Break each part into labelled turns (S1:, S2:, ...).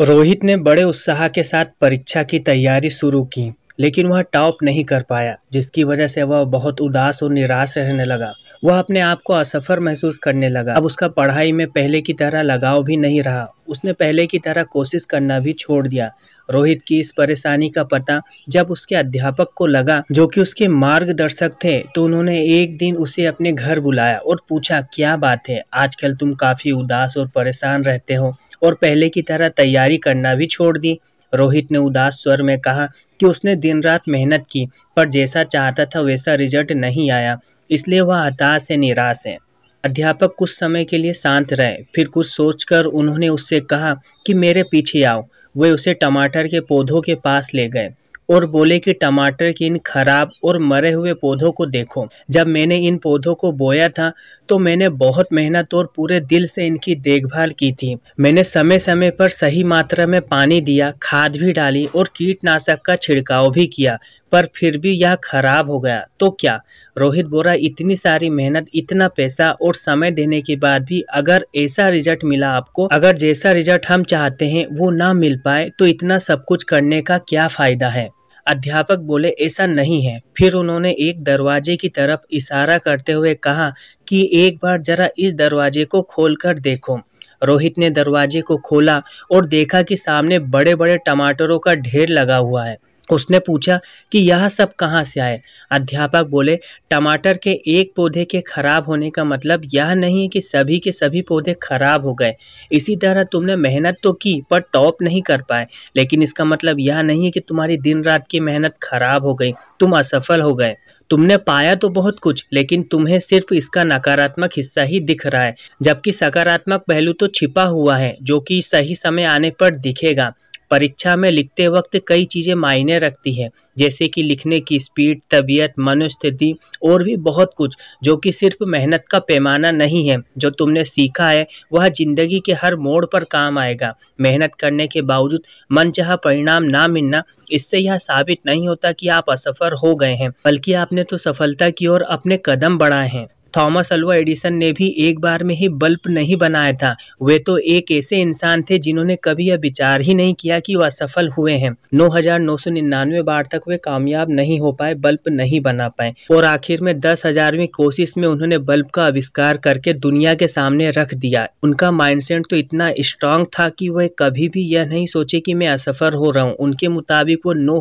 S1: रोहित ने बड़े उत्साह के साथ परीक्षा की तैयारी शुरू की लेकिन वह टॉप नहीं कर पाया जिसकी वजह से वह बहुत उदास और निराश रहने लगा वह अपने आप को असफल महसूस करने लगा अब उसका पढ़ाई में पहले की तरह लगाव भी नहीं रहा उसने पहले की तरह कोशिश करना भी छोड़ दिया रोहित की इस परेशानी का पता जब उसके अध्यापक को लगा जो कि उसके मार्गदर्शक थे तो उन्होंने एक दिन उसे अपने घर बुलाया और पूछा क्या बात है आजकल तुम काफी उदास और परेशान रहते हो और पहले की तरह तैयारी करना भी छोड़ दी रोहित ने उदास स्वर में कहा कि उसने दिन रात मेहनत की पर जैसा चाहता था वैसा रिजल्ट नहीं आया इसलिए वह हताश है निराश है अध्यापक कुछ समय के लिए शांत रहे फिर कुछ सोचकर उन्होंने उससे कहा कि मेरे पीछे आओ वे उसे टमाटर के पौधों के पास ले गए और बोले कि टमाटर की इन खराब और मरे हुए पौधों को देखो जब मैंने इन पौधों को बोया था तो मैंने बहुत मेहनत और पूरे दिल से इनकी देखभाल की थी मैंने समय समय पर सही मात्रा में पानी दिया खाद भी डाली और कीटनाशक का छिड़काव भी किया पर फिर भी यह खराब हो गया तो क्या रोहित बोरा इतनी सारी मेहनत इतना पैसा और समय देने के बाद भी अगर ऐसा रिजल्ट मिला आपको अगर जैसा रिजल्ट हम चाहते हैं वो ना मिल पाए तो इतना सब कुछ करने का क्या फायदा है अध्यापक बोले ऐसा नहीं है फिर उन्होंने एक दरवाजे की तरफ इशारा करते हुए कहा कि एक बार जरा इस दरवाजे को खोलकर देखो रोहित ने दरवाजे को खोला और देखा कि सामने बड़े बड़े टमाटरों का ढेर लगा हुआ है उसने पूछा कि यह सब कहाँ से आए अध्यापक बोले टमाटर के एक पौधे के खराब होने का मतलब यह नहीं है कि सभी के सभी पौधे खराब हो गए इसी तरह तुमने मेहनत तो की पर टॉप नहीं कर पाए लेकिन इसका मतलब यह नहीं है कि तुम्हारी दिन रात की मेहनत खराब हो गई तुम असफल हो गए तुमने पाया तो बहुत कुछ लेकिन तुम्हें सिर्फ इसका नकारात्मक हिस्सा ही दिख रहा है जबकि सकारात्मक पहलू तो छिपा हुआ है जो कि सही समय आने पर दिखेगा परीक्षा में लिखते वक्त कई चीज़ें मायने रखती है जैसे कि लिखने की स्पीड तबीयत मनोस्थिति और भी बहुत कुछ जो कि सिर्फ मेहनत का पैमाना नहीं है जो तुमने सीखा है वह ज़िंदगी के हर मोड़ पर काम आएगा मेहनत करने के बावजूद मनचाहा परिणाम ना मिलना इससे यह साबित नहीं होता कि आप असफल हो गए हैं बल्कि आपने तो सफलता की ओर अपने कदम बढ़ाए हैं थॉमस अल्वा एडिसन ने भी एक बार में ही बल्ब नहीं बनाया था वे तो एक ऐसे इंसान थे जिन्होंने कभी यह विचार ही नहीं किया कि वह सफल हुए हैं 9,999 बार तक वे कामयाब नहीं हो पाए बल्ब नहीं बना पाए और आखिर में दस हजारवी कोशिश में उन्होंने बल्ब का आविष्कार करके दुनिया के सामने रख दिया उनका माइंड तो इतना स्ट्रांग था की वह कभी भी यह नहीं सोचे की मैं असफल हो रहा हूँ उनके मुताबिक वो नौ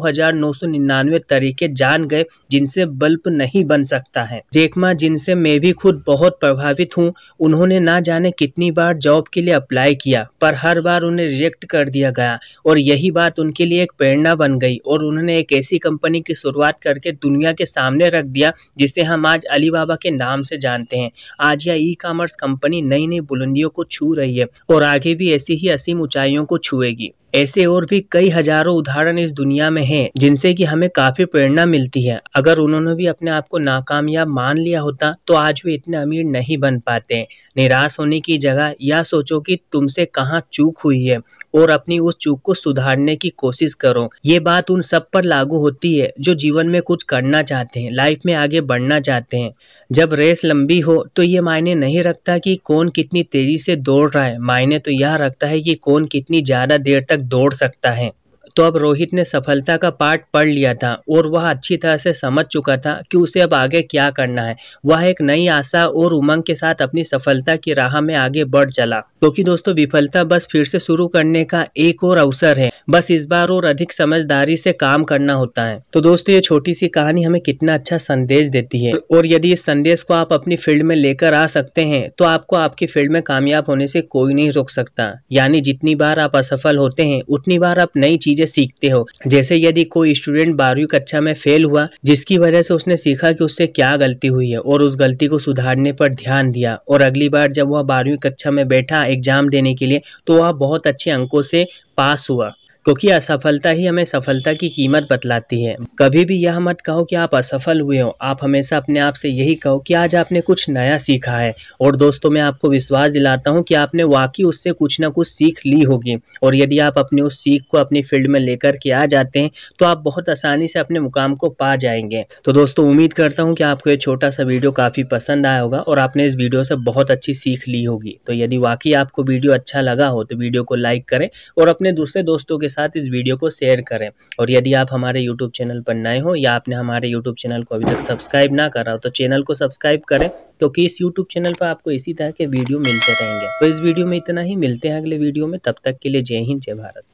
S1: तरीके जान गए जिनसे बल्ब नहीं बन सकता है रेखमा जिनसे मेरी मैं भी खुद बहुत प्रभावित हूँ उन्होंने ना जाने कितनी बार जॉब के लिए अप्लाई किया पर हर बार उन्हें रिजेक्ट कर दिया गया और यही बात उनके लिए एक प्रेरणा बन गई और उन्होंने एक ऐसी कंपनी की शुरुआत करके दुनिया के सामने रख दिया जिसे हम आज अली के नाम से जानते हैं आज यह ई कॉमर्स कंपनी नई नई बुलंदियों को छू रही है और आगे भी ऐसी ही असीम ऊंचाइयों को छुएगी ऐसे और भी कई हजारों उदाहरण इस दुनिया में हैं जिनसे कि हमें काफी प्रेरणा मिलती है अगर उन्होंने भी अपने आप को नाकामयाब मान लिया होता तो आज वे इतने अमीर नहीं बन पाते निराश होने की जगह यह सोचो कि तुमसे कहाँ चूक हुई है और अपनी उस चूक को सुधारने की कोशिश करो ये बात उन सब पर लागू होती है जो जीवन में कुछ करना चाहते हैं लाइफ में आगे बढ़ना चाहते हैं जब रेस लंबी हो तो ये मायने नहीं रखता कि कौन कितनी तेजी से दौड़ रहा है मायने तो यह रखता है कि कौन कितनी ज़्यादा देर तक दौड़ सकता है तो अब रोहित ने सफलता का पाठ पढ़ लिया था और वह अच्छी तरह से समझ चुका था कि उसे अब आगे क्या करना है वह एक नई आशा और उमंग के साथ अपनी सफलता की राह में आगे बढ़ चला क्योंकि तो दोस्तों विफलता बस फिर से शुरू करने का एक और अवसर है बस इस बार और अधिक समझदारी से काम करना होता है तो दोस्तों ये छोटी सी कहानी हमें कितना अच्छा संदेश देती है और यदि इस संदेश को आप अपनी फील्ड में लेकर आ सकते हैं तो आपको आपकी फील्ड में कामयाब होने से कोई नहीं रोक सकता यानी जितनी बार आप असफल होते हैं उतनी बार आप नई चीजें सीखते हो जैसे यदि कोई स्टूडेंट बारहवीं कक्षा में फेल हुआ जिसकी वजह से उसने सीखा कि उससे क्या गलती हुई है और उस गलती को सुधारने पर ध्यान दिया और अगली बार जब वह बारहवीं कक्षा में बैठा एग्जाम देने के लिए तो वह बहुत अच्छे अंकों से पास हुआ क्योंकि असफलता ही हमें सफलता की कीमत बतलाती है कभी भी यह मत कहो कि आप असफल हुए हो आप हमेशा अपने आप से यही कहो कि आज आपने कुछ नया सीखा है और दोस्तों मैं आपको विश्वास दिलाता हूँ कि आपने वाकई उससे कुछ ना कुछ सीख ली होगी और यदि आप अपनी उस सीख को अपनी फील्ड में लेकर के आ जाते हैं तो आप बहुत आसानी से अपने मुकाम को पा जाएंगे तो दोस्तों उम्मीद करता हूँ कि आपको ये छोटा सा वीडियो काफ़ी पसंद आया होगा और आपने इस वीडियो से बहुत अच्छी सीख ली होगी तो यदि वाकई आपको वीडियो अच्छा लगा हो तो वीडियो को लाइक करें और अपने दूसरे दोस्तों के साथ इस वीडियो को शेयर करें और यदि आप हमारे यूट्यूब चैनल पर नए हो या आपने हमारे यूट्यूब चैनल को अभी तक सब्सक्राइब ना करा हो तो चैनल को सब्सक्राइब करें क्योंकि इस यूट्यूब चैनल पर आपको इसी तरह के वीडियो मिलते रहेंगे तो इस वीडियो में इतना ही मिलते हैं अगले वीडियो में तब तक के लिए जय हिंद जय भारत